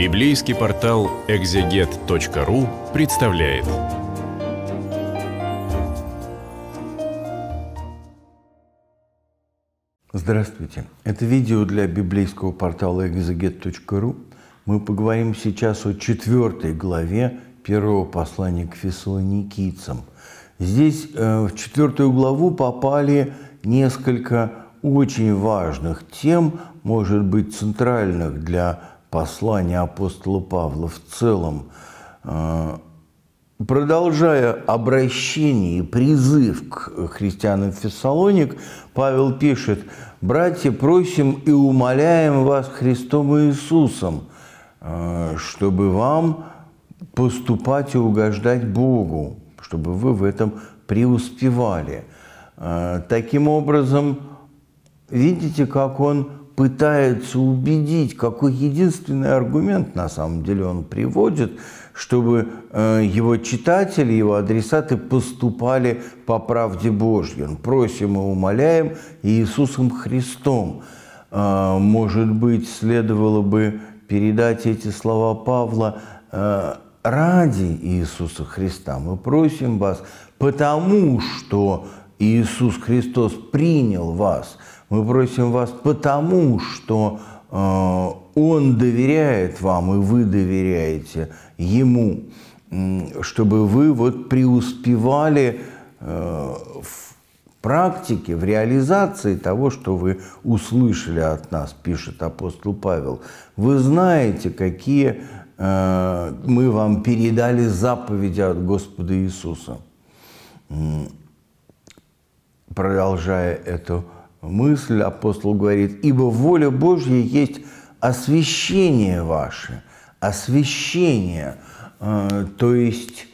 Библейский портал экзегет.ру представляет. Здравствуйте. Это видео для библейского портала экзегет.ру. Мы поговорим сейчас о четвертой главе первого послания к фессалоникийцам. Здесь э, в четвертую главу попали несколько очень важных тем, может быть, центральных для послание апостола Павла в целом, э, продолжая обращение и призыв к христианам в Фессалоник, Павел пишет, «Братья, просим и умоляем вас Христом Иисусом, э, чтобы вам поступать и угождать Богу, чтобы вы в этом преуспевали». Э, таким образом, видите, как он пытается убедить, какой единственный аргумент на самом деле он приводит, чтобы э, его читатели, его адресаты поступали по правде Божьей. Он просим и умоляем Иисусом Христом. Э, может быть, следовало бы передать эти слова Павла э, ради Иисуса Христа. Мы просим вас, потому что Иисус Христос принял вас – мы просим вас потому, что э, он доверяет вам, и вы доверяете ему, чтобы вы вот преуспевали э, в практике, в реализации того, что вы услышали от нас, пишет апостол Павел. Вы знаете, какие э, мы вам передали заповеди от Господа Иисуса. Продолжая эту мысль, апостол говорит, «Ибо воля Божья есть освящение ваше». Освящение, э, то есть,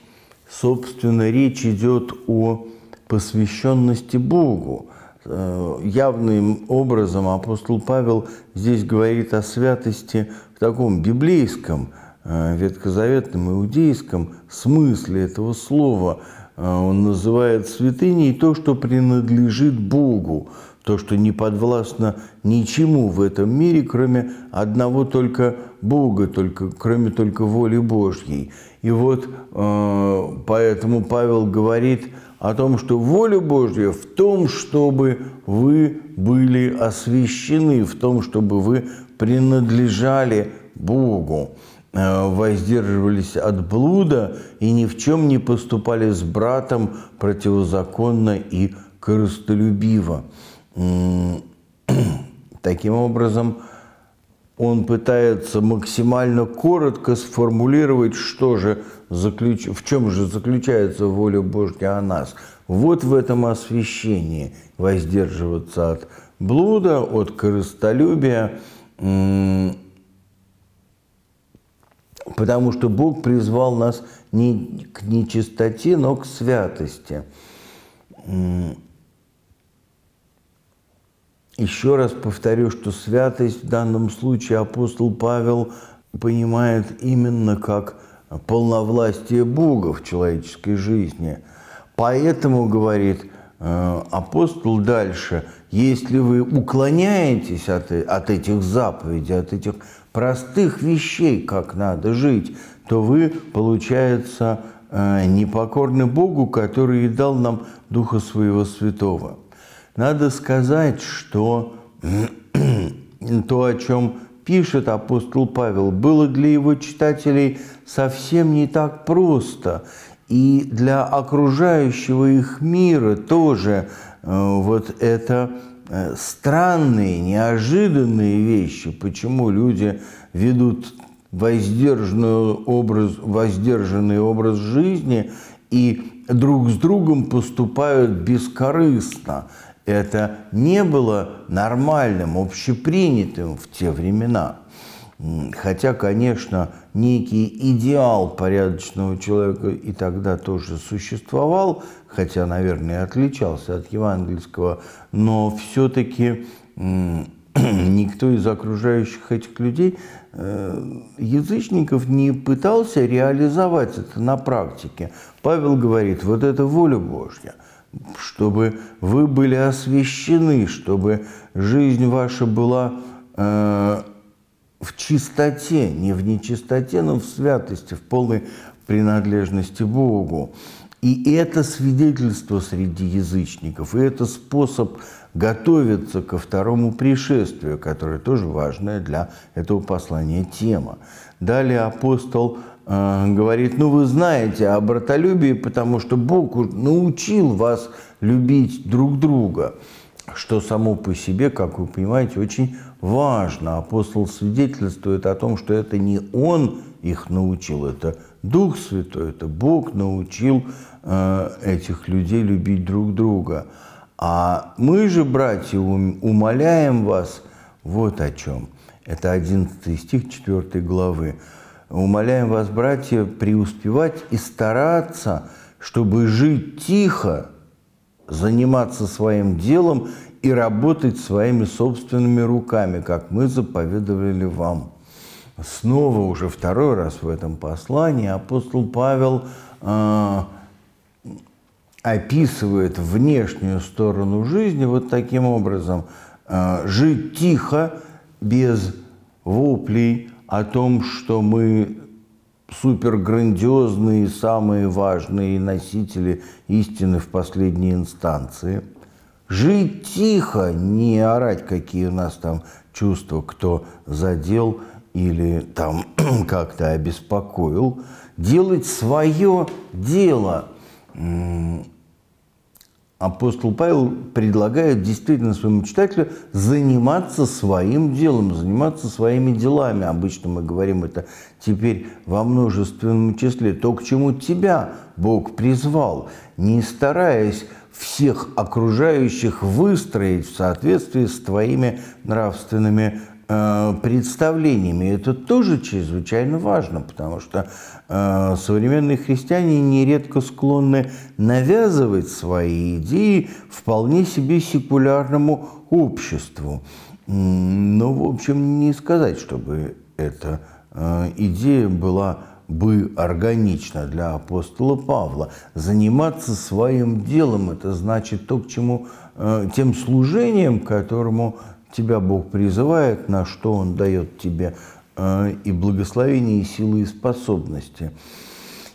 собственно, речь идет о посвященности Богу. Э, явным образом апостол Павел здесь говорит о святости в таком библейском, э, ветхозаветном, иудейском смысле этого слова. Он называет святыней то, что принадлежит Богу, то, что не подвластно ничему в этом мире, кроме одного только Бога, только, кроме только воли Божьей. И вот э, поэтому Павел говорит о том, что воля Божья в том, чтобы вы были освящены, в том, чтобы вы принадлежали Богу э, воздерживались от блуда и ни в чем не поступали с братом противозаконно и корыстолюбиво. Таким образом, он пытается максимально коротко сформулировать, что же заключ... в чем же заключается воля Божья о нас. Вот в этом освящении воздерживаться от блуда, от корыстолюбия, потому что Бог призвал нас не к нечистоте, но к святости. Еще раз повторю, что святость в данном случае апостол Павел понимает именно как полновластие Бога в человеческой жизни. Поэтому, говорит э, апостол дальше, если вы уклоняетесь от, от этих заповедей, от этих простых вещей, как надо жить, то вы, получается, э, непокорны Богу, который и дал нам Духа Своего Святого. Надо сказать, что то, о чем пишет апостол Павел, было для его читателей совсем не так просто. И для окружающего их мира тоже э, вот это э, странные, неожиданные вещи, почему люди ведут воздержанный образ, воздержанный образ жизни и друг с другом поступают бескорыстно. Это не было нормальным, общепринятым в те времена. Хотя, конечно, некий идеал порядочного человека и тогда тоже существовал, хотя, наверное, отличался от евангельского, но все-таки никто из окружающих этих людей, э, язычников, не пытался реализовать это на практике. Павел говорит, вот это воля Божья – чтобы вы были освящены, чтобы жизнь ваша была э, в чистоте, не в нечистоте, но в святости, в полной принадлежности Богу. И это свидетельство среди язычников, и это способ готовиться ко второму пришествию, которое тоже важная для этого послания тема. Далее апостол а, говорит, ну вы знаете о братолюбии, потому что Бог научил вас любить друг друга, что само по себе, как вы понимаете, очень важно. Апостол свидетельствует о том, что это не он их научил, это Дух Святой, это Бог научил э, этих людей любить друг друга. А мы же, братья, умоляем вас вот о чем. Это 11 стих 4 главы Умоляем вас, братья, преуспевать и стараться, чтобы жить тихо, заниматься своим делом и работать своими собственными руками, как мы заповедовали вам. Снова уже второй раз в этом послании апостол Павел э, описывает внешнюю сторону жизни вот таким образом. Э, жить тихо, без воплей, о том, что мы супер грандиозные, самые важные носители истины в последней инстанции. Жить тихо, не орать, какие у нас там чувства, кто задел или там как-то обеспокоил. Делать свое дело, апостол Павел предлагает действительно своему читателю заниматься своим делом, заниматься своими делами. Обычно мы говорим это теперь во множественном числе. То, к чему тебя Бог призвал, не стараясь всех окружающих выстроить в соответствии с твоими нравственными э, представлениями. Это тоже чрезвычайно важно, потому что э, современные христиане нередко склонны навязывать свои идеи вполне себе секулярному обществу. Но, в общем, не сказать, чтобы эта э, идея была бы органично для апостола Павла. Заниматься своим делом – это значит то, к чему, э, тем служением, которому тебя Бог призывает, на что Он дает тебе э, и благословение, и силы, и способности.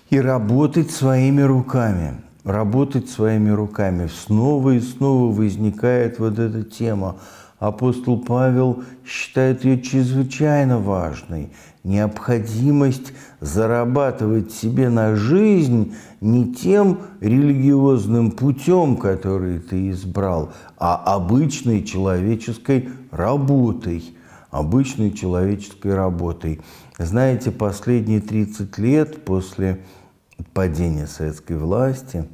И работать своими руками. Работать своими руками. Снова и снова возникает вот эта тема. Апостол Павел считает ее чрезвычайно важной – необходимость зарабатывать себе на жизнь не тем религиозным путем, который ты избрал, а обычной человеческой работой. Обычной человеческой работой. Знаете, последние 30 лет после падения советской власти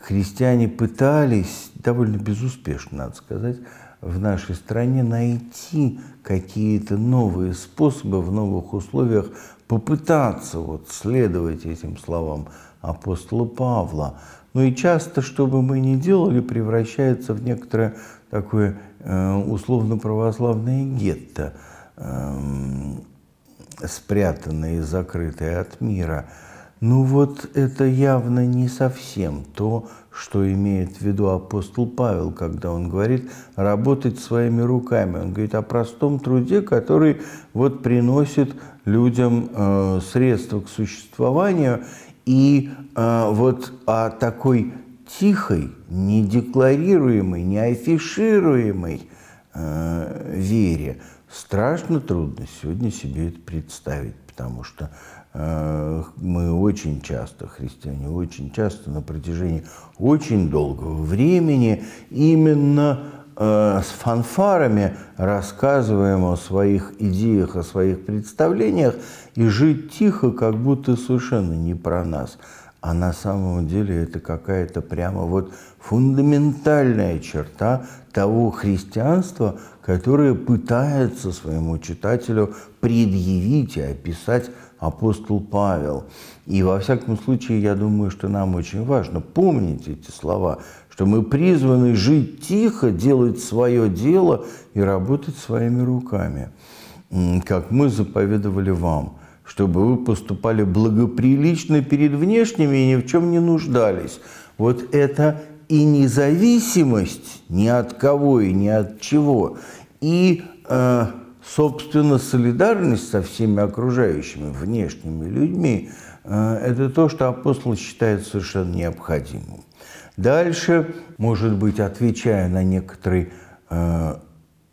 христиане пытались, довольно безуспешно, надо сказать, в нашей стране найти какие-то новые способы в новых условиях попытаться вот следовать этим словам апостола Павла. Ну и часто, что бы мы ни делали, превращается в некоторое такое э, условно-православное гетто, э, спрятанное и закрытое от мира – ну вот это явно не совсем то, что имеет в виду апостол Павел, когда он говорит работать своими руками. Он говорит о простом труде, который вот приносит людям э, средства к существованию. И э, вот о такой тихой, недекларируемой, неафишируемой э, вере страшно трудно сегодня себе это представить, потому что мы очень часто, христиане, очень часто на протяжении очень долгого времени именно э, с фанфарами рассказываем о своих идеях, о своих представлениях, и жить тихо, как будто совершенно не про нас. А на самом деле это какая-то прямо вот фундаментальная черта того христианства, которое пытается своему читателю предъявить и описать апостол Павел. И во всяком случае, я думаю, что нам очень важно помнить эти слова, что мы призваны жить тихо, делать свое дело и работать своими руками, как мы заповедовали вам, чтобы вы поступали благоприлично перед внешними и ни в чем не нуждались. Вот это и независимость ни от кого и ни от чего, и э, Собственно, солидарность со всеми окружающими внешними людьми э, – это то, что апостол считает совершенно необходимым. Дальше, может быть, отвечая на некоторые э,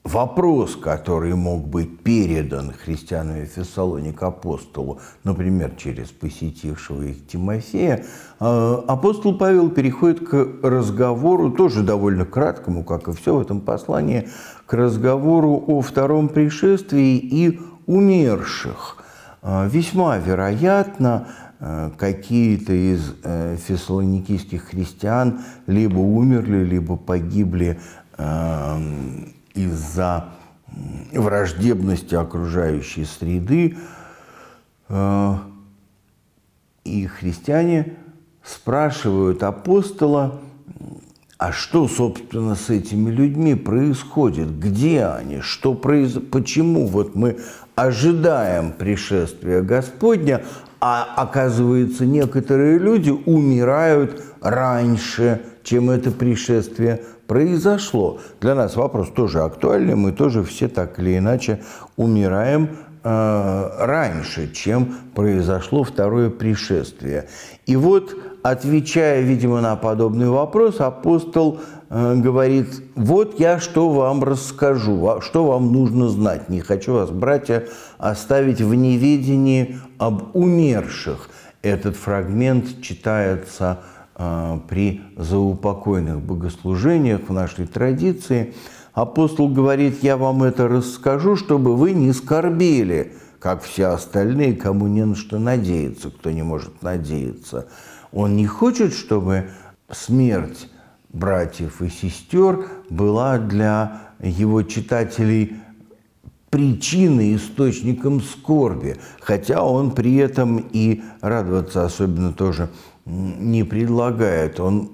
вопрос, который мог быть передан христианами Фессалоник апостолу, например, через посетившего их Тимофея, э, апостол Павел переходит к разговору, тоже довольно краткому, как и все в этом послании, к разговору о втором пришествии и умерших. Э, весьма вероятно, э, какие-то из фессалоникийских христиан либо умерли, либо погибли эм, из-за враждебности окружающей среды. Э, и христиане спрашивают апостола, а что, собственно, с этими людьми происходит? Где они? Что произ... Почему вот мы ожидаем пришествия Господня, а оказывается, некоторые люди умирают раньше, чем это пришествие произошло. Для нас вопрос тоже актуальный, мы тоже все так или иначе умираем Э, раньше, чем произошло второе пришествие. И вот, отвечая, видимо, на подобный вопрос, апостол э, говорит, вот я что вам расскажу, а, что вам нужно знать. Не хочу вас, братья, оставить в неведении об умерших. Этот фрагмент читается э, при заупокойных богослужениях в нашей традиции – Апостол говорит, я вам это расскажу, чтобы вы не скорбели, как все остальные, кому не на что надеяться, кто не может надеяться. Он не хочет, чтобы смерть братьев и сестер была для его читателей причиной, источником скорби, хотя он при этом и радоваться особенно тоже не предлагает. Он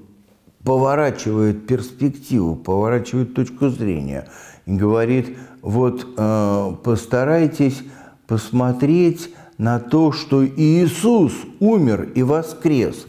поворачивает перспективу, поворачивает точку зрения и говорит, вот э, постарайтесь посмотреть на то, что Иисус умер и воскрес.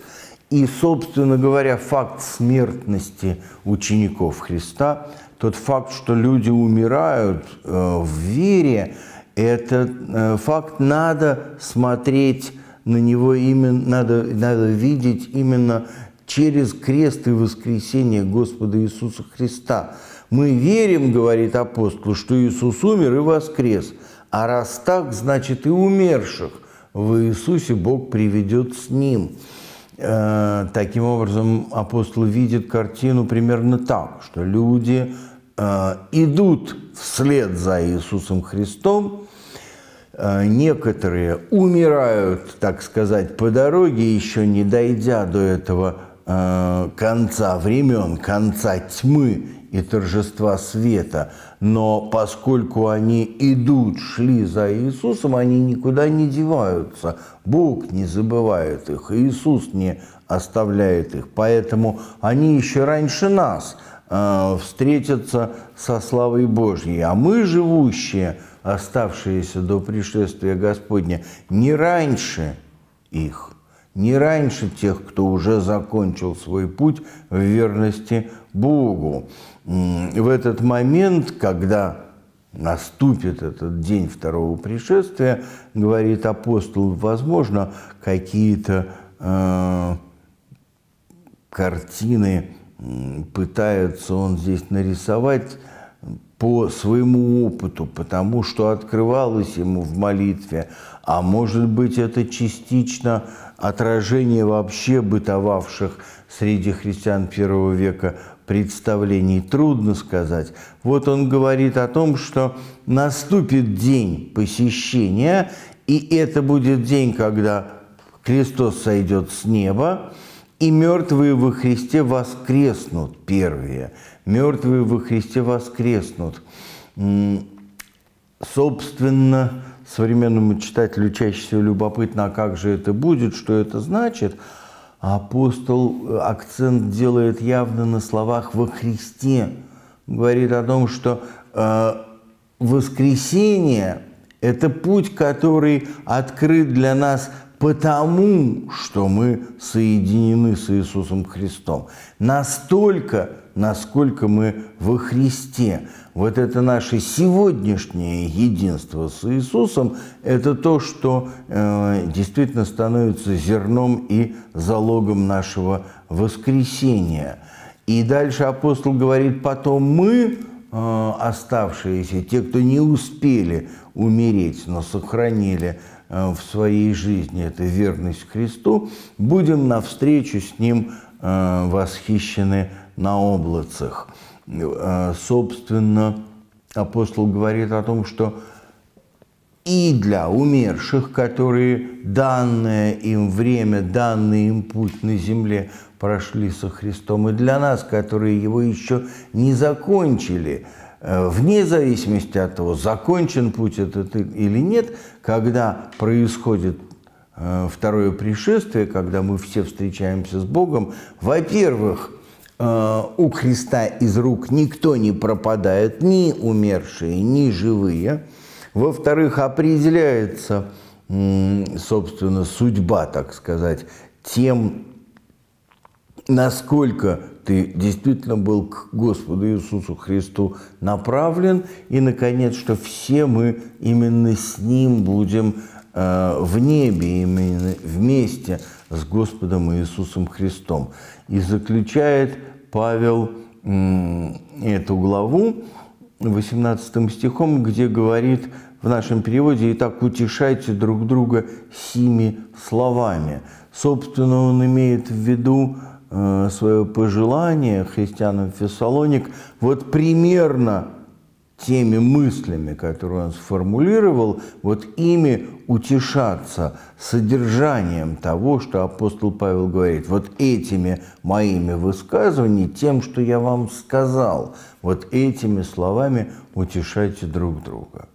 И, собственно говоря, факт смертности учеников Христа, тот факт, что люди умирают э, в вере, этот э, факт надо смотреть на него именно, надо, надо видеть именно через крест и воскресение Господа Иисуса Христа. Мы верим, говорит апостол, что Иисус умер и воскрес, а раз так, значит и умерших в Иисусе Бог приведет с Ним. Э, таким образом, апостол видит картину примерно так, что люди э, идут вслед за Иисусом Христом, э, некоторые умирают, так сказать, по дороге, еще не дойдя до этого Э, конца времен, конца тьмы и торжества света. Но поскольку они идут, шли за Иисусом, они никуда не деваются. Бог не забывает их, Иисус не оставляет их. Поэтому они еще раньше нас э, встретятся со славой Божьей. А мы, живущие, оставшиеся до пришествия Господня, не раньше их не раньше тех, кто уже закончил свой путь в верности Богу. В этот момент, когда наступит этот день второго пришествия, говорит апостол, возможно, какие-то э, картины пытается он здесь нарисовать по своему опыту, потому что открывалось ему в молитве, а может быть это частично отражение вообще бытовавших среди христиан первого века представлений, трудно сказать. Вот он говорит о том, что наступит день посещения, и это будет день, когда Христос сойдет с неба, и мертвые во Христе воскреснут, первые. Мертвые во Христе воскреснут. Собственно, современному читателю чаще всего любопытно, а как же это будет, что это значит. Апостол э, акцент делает явно на словах «во Христе». Говорит о том, что э, воскресение – это путь, который открыт для нас – потому что мы соединены с Иисусом Христом. Настолько, насколько мы во Христе. Вот это наше сегодняшнее единство с Иисусом, это то, что э, действительно становится зерном и залогом нашего воскресения. И дальше апостол говорит, потом мы, э, оставшиеся, те, кто не успели умереть, но сохранили Э, в своей жизни, это верность Христу, будем навстречу с Ним э, восхищены на облацах. Э, собственно, апостол говорит о том, что и для умерших, которые данное им время, данный им путь на земле прошли со Христом, и для нас, которые его еще не закончили – Э, вне зависимости от того, закончен путь этот или нет, когда происходит э, второе пришествие, когда мы все встречаемся с Богом, во-первых, э, у Христа из рук никто не пропадает, ни умершие, ни живые. Во-вторых, определяется, собственно, судьба, так сказать, тем, насколько ты действительно был к Господу Иисусу Христу направлен, и, наконец, что все мы именно с Ним будем э, в небе, именно вместе с Господом Иисусом Христом. И заключает Павел э, эту главу 18 стихом, где говорит в нашем переводе «Итак, утешайте друг друга сими словами». Собственно, он имеет в виду э, Э, свое пожелание христианам Фессалоник вот примерно теми мыслями, которые он сформулировал, вот ими утешаться содержанием того, что апостол Павел говорит, вот этими моими высказываниями, тем, что я вам сказал, вот этими словами утешайте друг друга.